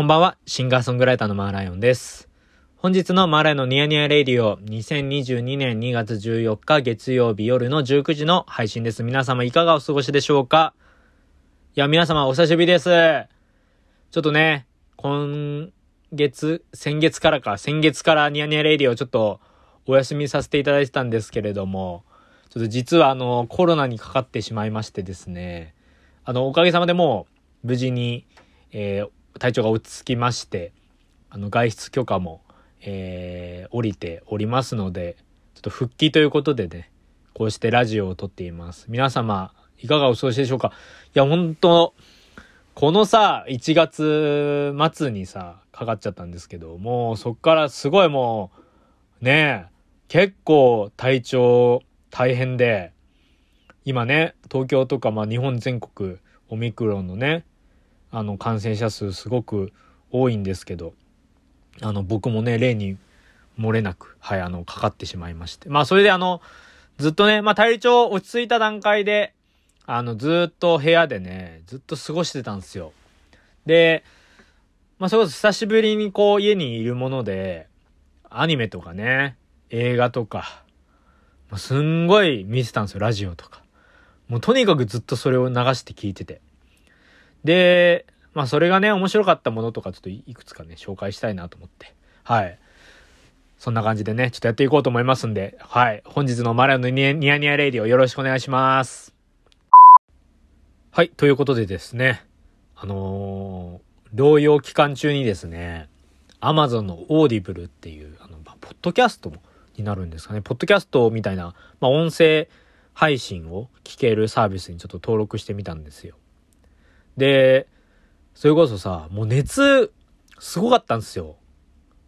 こんばんは、シンガーソングライターのマーライオンです。本日のマーライのニヤニヤレディオ、2022年2月14日月曜日夜の19時の配信です。皆様いかがお過ごしでしょうかいや、皆様お久しぶりです。ちょっとね、今月、先月からか、先月からニヤニヤレディオちょっとお休みさせていただいてたんですけれども、ちょっと実はあの、コロナにかかってしまいましてですね、あの、おかげさまでもう無事に、えー体調が落ち着きまして、あの、外出許可も、えー、降りておりますので、ちょっと復帰ということでね、こうしてラジオを撮っています。皆様、いかがお過ごしでしょうかいや、本当このさ、1月末にさ、かかっちゃったんですけど、もうそっからすごいもう、ね結構体調大変で、今ね、東京とか、まあ日本全国、オミクロンのね、あの感染者数すごく多いんですけどあの僕もね例に漏れなくはいあのかかってしまいましてまあそれであのずっとねまあ体調落ち着いた段階であのずっと部屋でねずっと過ごしてたんですよでまあそれこそ久しぶりにこう家にいるものでアニメとかね映画とか、まあ、すんごい見てたんですよラジオとかもうとにかくずっとそれを流して聞いててで、まあそれがね、面白かったものとかちょっといくつかね、紹介したいなと思って。はい。そんな感じでね、ちょっとやっていこうと思いますんで、はい。本日のマラのニヤニヤレディをよろしくお願いします。はい。ということでですね、あのー、療養期間中にですね、アマゾンのオーディブルっていう、あの、まあ、ポッドキャストになるんですかね。ポッドキャストみたいな、まあ、音声配信を聞けるサービスにちょっと登録してみたんですよ。で、それこそさ、もう熱、すごかったんですよ。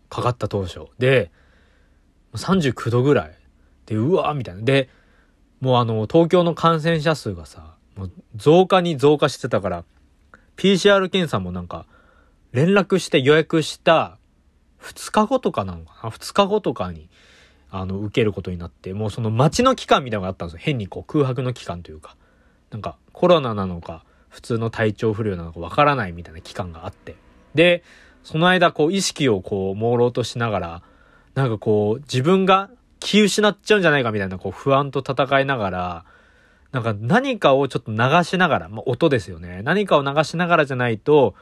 かかった当初。で、39度ぐらい。で、うわーみたいな。で、もうあの、東京の感染者数がさ、もう増加に増加してたから、PCR 検査もなんか、連絡して予約した2日後とかなのかな ?2 日後とかに、あの、受けることになって、もうその待ちの期間みたいなのがあったんですよ。変にこう空白の期間というか。なんか、コロナなのか、普通の体調不良なのかわからないみたいな期間があって。で、その間、こう、意識をこう、朦朧としながら、なんかこう、自分が気失っちゃうんじゃないかみたいな、こう、不安と戦いながら、なんか何かをちょっと流しながら、まあ、音ですよね。何かを流しながらじゃないと、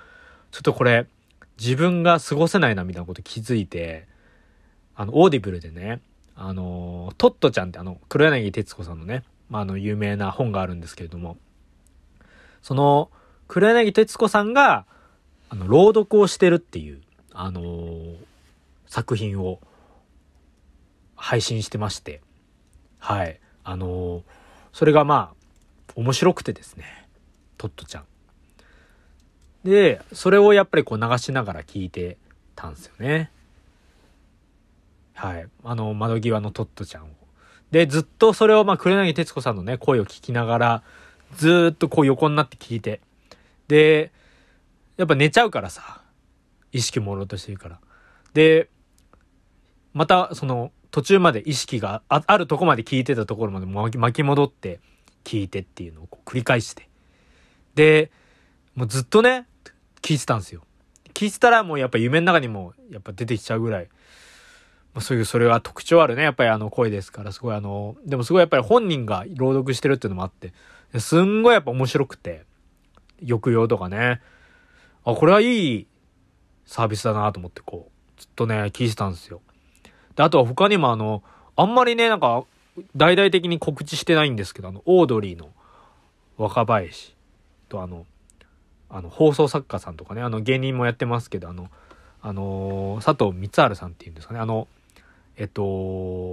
ちょっとこれ、自分が過ごせないなみたいなこと気づいて、あの、オーディブルでね、あの、トットちゃんってあの、黒柳徹子さんのね、まあ、あの、有名な本があるんですけれども、その、黒柳徹子さんが、あの、朗読をしてるっていう、あのー、作品を配信してまして、はい。あのー、それがまあ、面白くてですね、トットちゃん。で、それをやっぱりこう流しながら聞いてたんですよね。はい。あの、窓際のトットちゃんを。で、ずっとそれをまあ、黒柳徹子さんのね、声を聞きながら、ずっとこう横になって聞いて。で、やっぱ寝ちゃうからさ、意識もろうとしてるから。で、またその途中まで意識があるとこまで聞いてたところまで巻き戻って聞いてっていうのを繰り返して。で、もうずっとね、聞いてたんですよ。聞いてたらもうやっぱ夢の中にもやっぱ出てきちゃうぐらい、まあ、そういう、それは特徴あるね。やっぱりあの声ですから、すごいあの、でもすごいやっぱり本人が朗読してるっていうのもあって、すんごいやっぱ面白くて、抑揚とかね、あ、これはいいサービスだなと思ってこう、ずっとね、聞いてたんですよ。で、あとは他にもあの、あんまりね、なんか、大々的に告知してないんですけど、あの、オードリーの若林とあの、あの、放送作家さんとかね、あの、芸人もやってますけど、あの、あのー、佐藤光晴さんっていうんですかね、あの、えっと、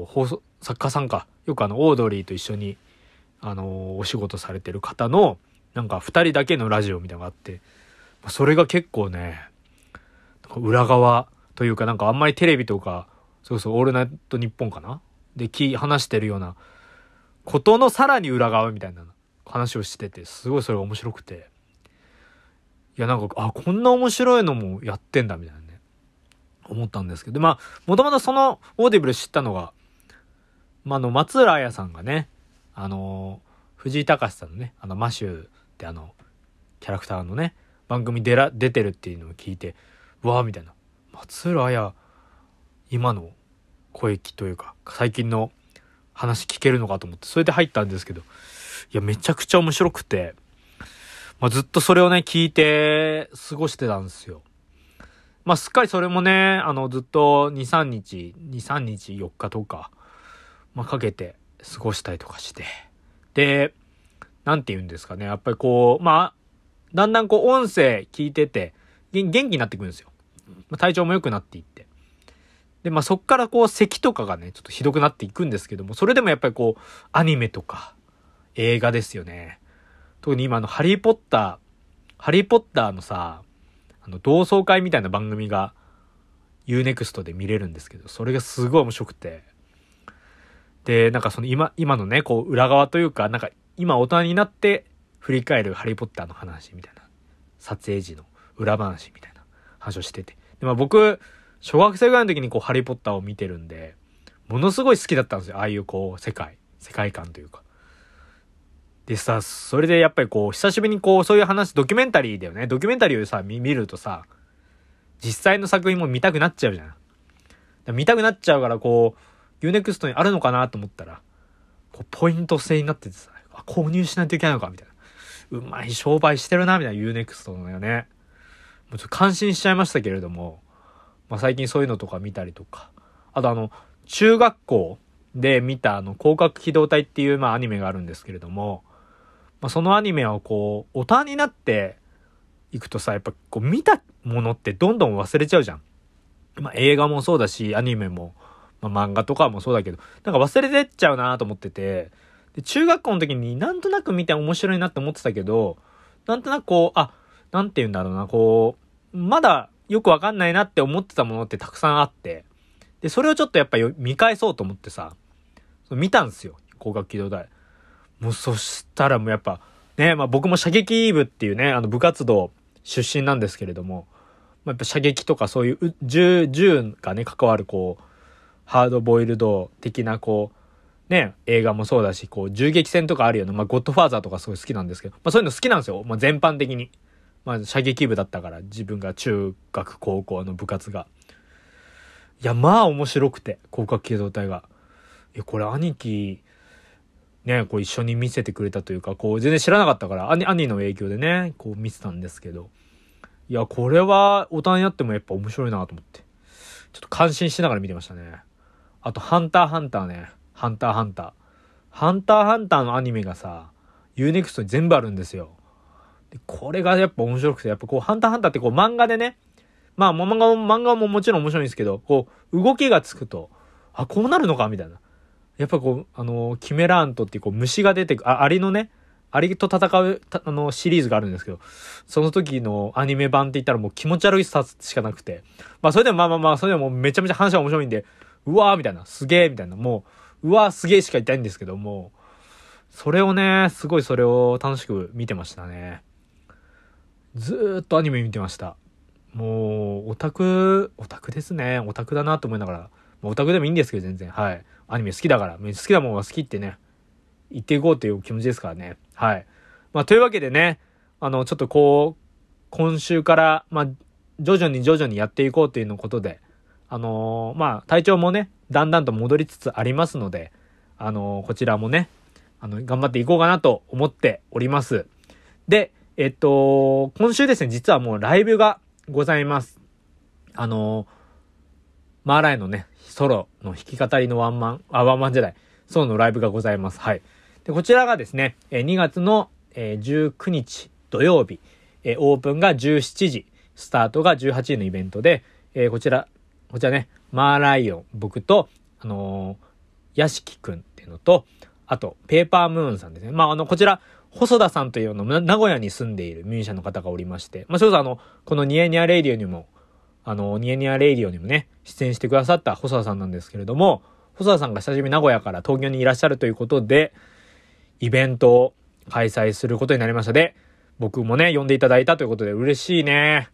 放送、作家さんか。よくあの、オードリーと一緒にあのお仕事されてる方のなんか2人だけのラジオみたいなのがあってそれが結構ね裏側というかなんかあんまりテレビとかそうそう「オールナイトニッポン」かなで話してるようなことのさらに裏側みたいな話をしててすごいそれが面白くていやなんかあこんな面白いのもやってんだみたいなね思ったんですけどまあもともとそのオーディブル知ったのが、まあ、の松浦彩さんがねあの藤井隆さんのねあのマシューってあのキャラクターのね番組出ら出てるっていうのを聞いてわあみたいな松浦綾今の声聞というか最近の話聞けるのかと思ってそれで入ったんですけどいやめちゃくちゃ面白くて、まあ、ずっとそれをね聞いて過ごしてたんですよ。まあ、すっかりそれもね、あの、ずっと2、3日、2、3日、4日とか、まあ、かけて、過ごしたりとかして。で、なんて言うんですかね。やっぱりこう、まあ、だんだんこう音声聞いてて、元気になってくるんですよ。ま体調も良くなっていって。で、まあそっからこう咳とかがね、ちょっとひどくなっていくんですけども、それでもやっぱりこう、アニメとか、映画ですよね。特に今の、ハリーポッター、ハリーポッターのさ、あの、同窓会みたいな番組が、UNEXT で見れるんですけど、それがすごい面白くて。で、なんかその今、今のね、こう裏側というか、なんか今大人になって振り返るハリーポッターの話みたいな、撮影時の裏話みたいな話をしてて。で、まあ僕、小学生ぐらいの時にこうハリーポッターを見てるんで、ものすごい好きだったんですよ。ああいうこう世界、世界観というか。でさ、それでやっぱりこう、久しぶりにこう、そういう話、ドキュメンタリーだよね。ドキュメンタリーをさ、見るとさ、実際の作品も見たくなっちゃうじゃん。見たくなっちゃうからこう、ユネクストにあるのかなと思ったら、こうポイント制になっててさ、あ、購入しないといけないのかみたいな。うまい商売してるな、みたいなユーネクストのよね。もうちょっと感心しちゃいましたけれども、まあ、最近そういうのとか見たりとか、あとあの、中学校で見たあの、広角機動隊っていうまあアニメがあるんですけれども、まあ、そのアニメをこう、大人になっていくとさ、やっぱこう見たものってどんどん忘れちゃうじゃん。まあ、映画もそうだし、アニメも、まあ、漫画とかもそうだけど、なんか忘れてっちゃうなと思ってて、で、中学校の時になんとなく見て面白いなって思ってたけど、なんとなくこう、あ、なんて言うんだろうな、こう、まだよくわかんないなって思ってたものってたくさんあって、で、それをちょっとやっぱ見返そうと思ってさ、見たんすよ、高学機動隊。もうそしたらもうやっぱ、ね、まあ僕も射撃部っていうね、あの部活動出身なんですけれども、まあ、やっぱ射撃とかそういう銃、銃がね、関わるこう、ハードボイルド的なこう、ね、映画もそうだし、こう、銃撃戦とかあるような、まあ、ゴッドファーザーとかすごい好きなんですけど、まあ、そういうの好きなんですよ。まあ、全般的に。まあ、射撃部だったから、自分が中学、高校の部活が。いや、まあ、面白くて、広角機動隊が。いや、これ、兄貴、ね、こう、一緒に見せてくれたというか、こう、全然知らなかったから、兄、兄の影響でね、こう、見てたんですけど。いや、これは、大人になってもやっぱ面白いなと思って。ちょっと感心しながら見てましたね。あと、ハンターハンターね。ハンターハンター。ハンターハンターのアニメがさ、UNEXT に全部あるんですよ。でこれがやっぱ面白くて、やっぱこう、ハンターハンターってこう漫画でね、まあ漫画も、漫画ももちろん面白いんですけど、こう、動きがつくと、あ、こうなるのかみたいな。やっぱこう、あのー、キメラントっていうこう虫が出てく、あ、アリのね、アリと戦う、あのー、シリーズがあるんですけど、その時のアニメ版って言ったらもう気持ち悪いさしかなくて。まあそれでもまあまあまあ、それでもめちゃめちゃ話が面白いんで、うわーみたいな、すげーみたいな、もう、うわーすげーしか言いたいんですけども、それをね、すごいそれを楽しく見てましたね。ずーっとアニメ見てました。もう、オタク、オタクですね。オタクだなと思いながら。オタクでもいいんですけど、全然。はい。アニメ好きだから。好きなものは好きってね、言っていこうという気持ちですからね。はい。まあ、というわけでね、あの、ちょっとこう、今週から、まあ、徐々に徐々にやっていこうというのことで、あのー、まあ、体調もね、だんだんと戻りつつありますので、あのー、こちらもね、あの、頑張っていこうかなと思っております。で、えっと、今週ですね、実はもうライブがございます。あのー、マーライのね、ソロの弾き語りのワンマン、あ、ワンマンじゃない、ソロのライブがございます。はい。で、こちらがですね、2月の19日土曜日、オープンが17時、スタートが18時のイベントで、こちら、こちらね、マーライオン、僕と、あのー、屋敷くんっていうのと、あと、ペーパームーンさんですね。まあ、あの、こちら、細田さんというの、名古屋に住んでいるミュージシャンの方がおりまして、まあ、正直あの、このニヤニヤレイディオにも、あの、ニヤニヤレイディオにもね、出演してくださった細田さんなんですけれども、細田さんが久しぶり名古屋から東京にいらっしゃるということで、イベントを開催することになりましたで、僕もね、呼んでいただいたということで嬉しいね。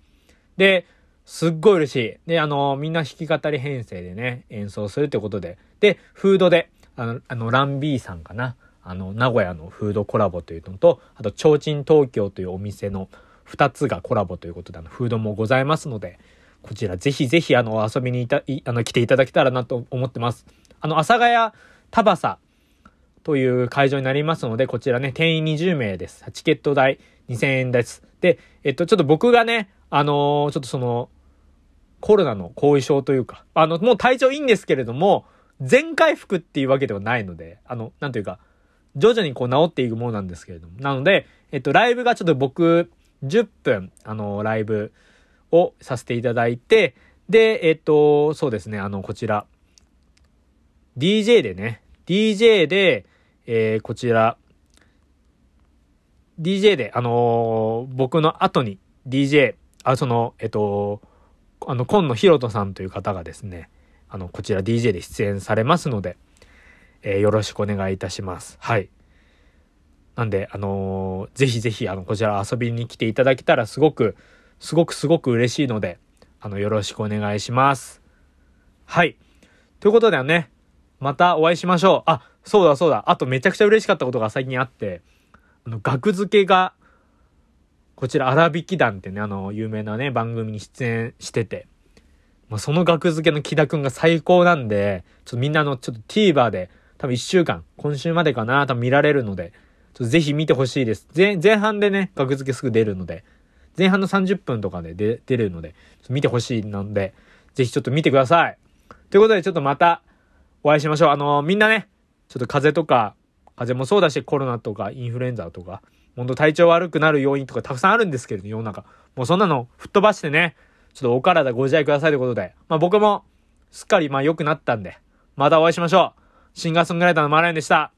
で、すっごい嬉しい。で、あの、みんな弾き語り編成でね、演奏するってことで。で、フードで、あの、あのランビーさんかな。あの、名古屋のフードコラボというのと、あと、ちょうちん東京というお店の2つがコラボということで、あの、フードもございますので、こちらぜひぜひ、あの、遊びにいた、いあの、来ていただけたらなと思ってます。あの、阿佐ヶ谷タバサという会場になりますので、こちらね、定員20名です。チケット代2000円です。で、えっと、ちょっと僕がね、あのー、ちょっとその、コロナの後遺症というか、あの、もう体調いいんですけれども、全回復っていうわけではないので、あの、なんというか、徐々にこう治っていくものなんですけれども。なので、えっと、ライブがちょっと僕、10分、あの、ライブをさせていただいて、で、えっと、そうですね、あの、こちら、DJ でね、DJ で、えー、こちら、DJ で、あのー、僕の後に DJ、あ、その、えっと、あの、今野ひろとさんという方がですね、あの、こちら DJ で出演されますので、えー、よろしくお願いいたします。はい。なんで、あのー、ぜひぜひ、あの、こちら遊びに来ていただけたらすごく、すごくすごく嬉しいので、あの、よろしくお願いします。はい。ということでね、またお会いしましょう。あ、そうだそうだ。あとめちゃくちゃ嬉しかったことが最近あって、あの、額付けがこちら、荒引き団ってね、あの、有名なね、番組に出演してて、まあ、その額付けの木田くんが最高なんで、ちょっとみんなの、ちょっと TVer で、多分1週間、今週までかな、多分見られるので、ちょっとぜひ見てほしいです。前、前半でね、額付けすぐ出るので、前半の30分とかで出出るので、ちょっと見てほしいなんで、ぜひちょっと見てください。ということで、ちょっとまたお会いしましょう。あのー、みんなね、ちょっと風邪とか、風邪もそうだし、コロナとかインフルエンザとか、本当体調悪くなる要因とかたくさんあるんですけれど、世の中。もうそんなの吹っ飛ばしてね、ちょっとお体ご自愛くださいということで、まあ僕もすっかりまあ良くなったんで、またお会いしましょう。シンガーソングライターのマーラインでした。